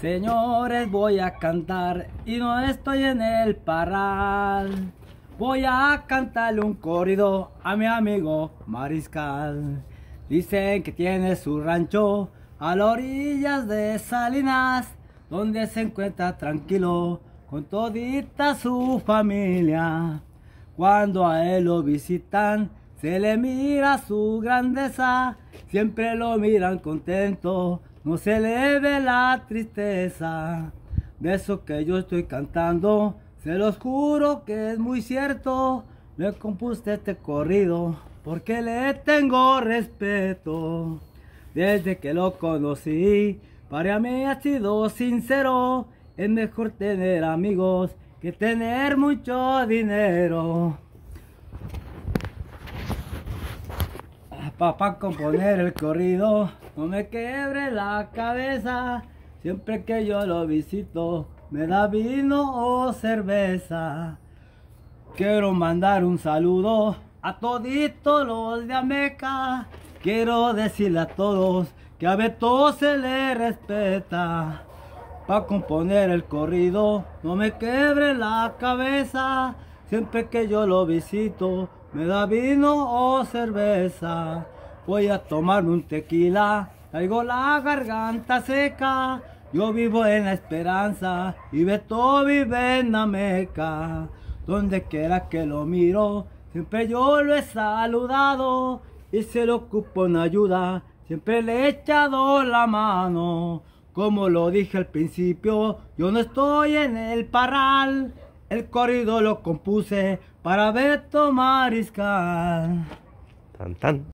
Señores, voy a cantar y no estoy en el parral. Voy a cantarle un corrido a mi amigo Mariscal. Dicen que tiene su rancho a las orillas de Salinas, donde se encuentra tranquilo con todita su familia. Cuando a él lo visitan, se le mira su grandeza, siempre lo miran contento no se ve la tristeza de eso que yo estoy cantando. Se los juro que es muy cierto, le compuse este corrido porque le tengo respeto. Desde que lo conocí, para mí ha sido sincero. Es mejor tener amigos que tener mucho dinero. Ah, papá componer el corrido no me quebre la cabeza, siempre que yo lo visito, me da vino o cerveza. Quiero mandar un saludo a toditos los de Ameca. Quiero decirle a todos que a Beto se le respeta. Pa' componer el corrido, no me quebre la cabeza. Siempre que yo lo visito, me da vino o cerveza voy a tomar un tequila, traigo la garganta seca, yo vivo en la esperanza y Beto vive en la meca. Donde quiera que lo miro, siempre yo lo he saludado y se lo ocupo en ayuda, siempre le he echado la mano. Como lo dije al principio, yo no estoy en el parral, el corrido lo compuse para Beto Mariscal. Tan tan.